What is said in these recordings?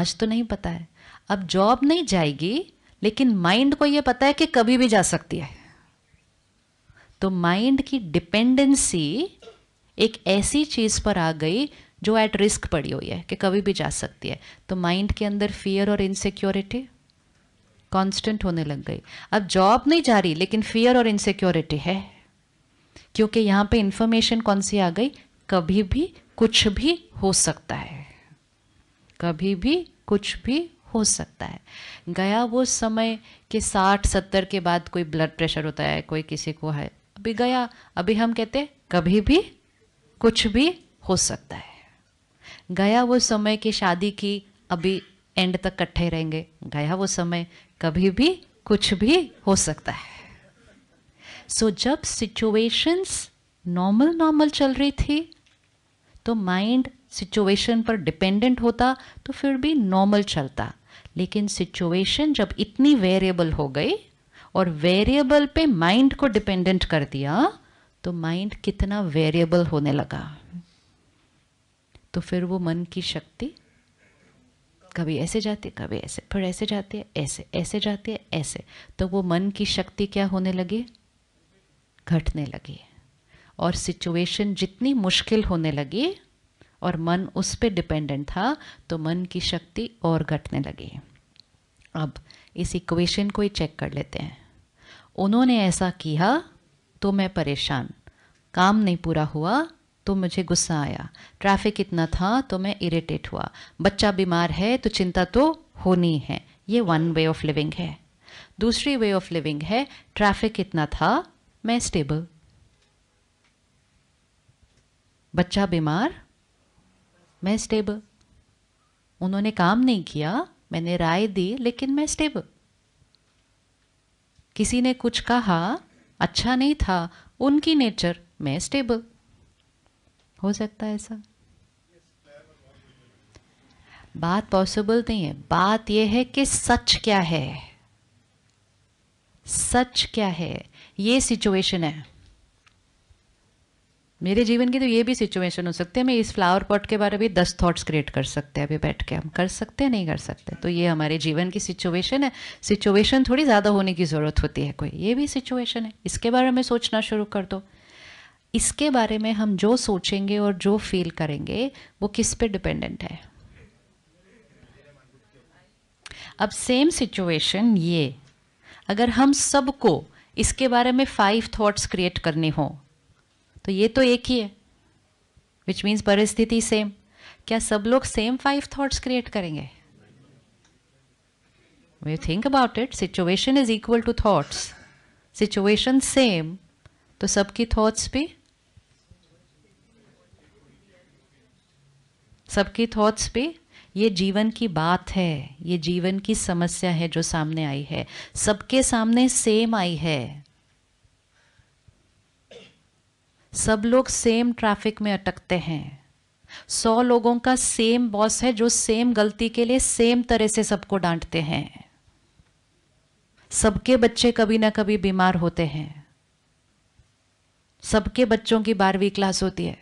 आज तो नहीं पता है अब जॉब नहीं जाएगी लेकिन माइंड को यह पता है कि कभी भी जा सकती है तो माइंड की डिपेंडेंसी एक ऐसी चीज़ पर आ गई जो एट रिस्क पड़ी हुई है कि कभी भी जा सकती है तो माइंड के अंदर फियर और इनसिक्योरिटी कांस्टेंट होने लग गई अब जॉब नहीं जा रही लेकिन फियर और इनसिक्योरिटी है क्योंकि यहां पे इंफॉर्मेशन कौन सी आ गई कभी भी कुछ भी हो सकता है कभी भी कुछ भी हो सकता है गया वो समय कि साठ सत्तर के बाद कोई ब्लड प्रेशर होता है कोई किसी को है अभी गया अभी हम कहते कभी भी कुछ भी हो सकता है गया वो समय की शादी की अभी एंड तक इकट्ठे रहेंगे गया वो समय कभी भी कुछ भी हो सकता है सो so, जब सिचुएशंस नॉर्मल नॉर्मल चल रही थी तो माइंड सिचुएशन पर डिपेंडेंट होता तो फिर भी नॉर्मल चलता लेकिन सिचुएशन जब इतनी वेरिएबल हो गई और वेरिएबल पे माइंड को डिपेंडेंट कर दिया तो माइंड कितना वेरिएबल होने लगा तो फिर वो मन की शक्ति कभी ऐसे जाती कभी ऐसे फिर ऐसे जाती है ऐसे ऐसे जाती है ऐसे तो वो मन की शक्ति क्या होने लगी घटने लगी और सिचुएशन जितनी मुश्किल होने लगी और मन उस पर डिपेंडेंट था तो मन की शक्ति और घटने लगी अब इस इक्वेशन को ही चेक कर लेते हैं उन्होंने ऐसा किया तो मैं परेशान काम नहीं पूरा हुआ तो मुझे गुस्सा आया ट्रैफिक इतना था तो मैं इरिटेट हुआ बच्चा बीमार है तो चिंता तो होनी है ये वन वे ऑफ लिविंग है दूसरी वे ऑफ लिविंग है ट्रैफिक इतना था मैं स्टेबल बच्चा बीमार मैं स्टेबल उन्होंने काम नहीं किया मैंने राय दी लेकिन मैं स्टेबल किसी ने कुछ कहा अच्छा नहीं था उनकी नेचर मैं स्टेबल हो सकता है ऐसा बात पॉसिबल नहीं है बात यह है कि सच क्या है सच क्या है ये सिचुएशन है मेरे जीवन की तो ये भी सिचुएशन हो सकती है मैं इस फ्लावर पॉट के बारे में दस थॉट्स क्रिएट कर सकते हैं अभी बैठ के हम कर सकते हैं नहीं कर सकते तो ये हमारे जीवन की सिचुएशन है सिचुएशन थोड़ी ज़्यादा होने की ज़रूरत होती है कोई ये भी सिचुएशन है इसके बारे में सोचना शुरू कर दो इसके बारे में हम जो सोचेंगे और जो फील करेंगे वो किस पे डिपेंडेंट है अब सेम सिचुएशन ये अगर हम सबको इसके बारे में फाइव थॉट्स क्रिएट करने हों तो ये तो एक ही है विच मीन्स परिस्थिति सेम क्या सब लोग सेम फाइव थॉट्स क्रिएट करेंगे we think about it situation is equal to thoughts situation same तो सबकी थॉट्स भी सबकी थॉट्स भी ये जीवन की बात है ये जीवन की समस्या है जो सामने आई है सबके सामने सेम आई है सब लोग सेम ट्रैफिक में अटकते हैं सौ लोगों का सेम बॉस है जो सेम गलती के लिए सेम तरह से सबको डांटते हैं सबके बच्चे कभी ना कभी बीमार होते हैं सबके बच्चों की बारहवीं क्लास होती है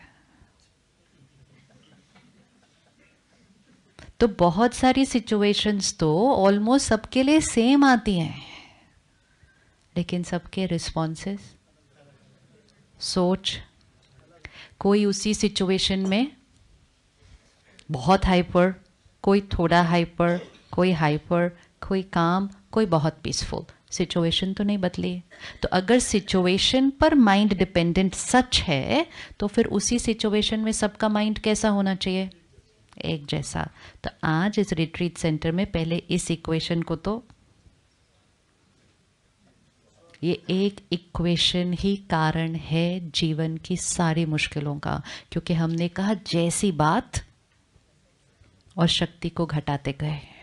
तो बहुत सारी सिचुएशंस तो ऑलमोस्ट सबके लिए सेम आती हैं लेकिन सबके रिस्पॉन्सेस सोच कोई उसी सिचुएशन में बहुत हाइपर कोई थोड़ा हाइपर कोई हाइपर कोई काम कोई बहुत पीसफुल सिचुएशन तो नहीं बदली तो अगर सिचुएशन पर माइंड डिपेंडेंट सच है तो फिर उसी सिचुएशन में सबका माइंड कैसा होना चाहिए एक जैसा तो आज इस रिट्रीट सेंटर में पहले इस इक्वेशन को तो ये एक इक्वेशन ही कारण है जीवन की सारी मुश्किलों का क्योंकि हमने कहा जैसी बात और शक्ति को घटाते गए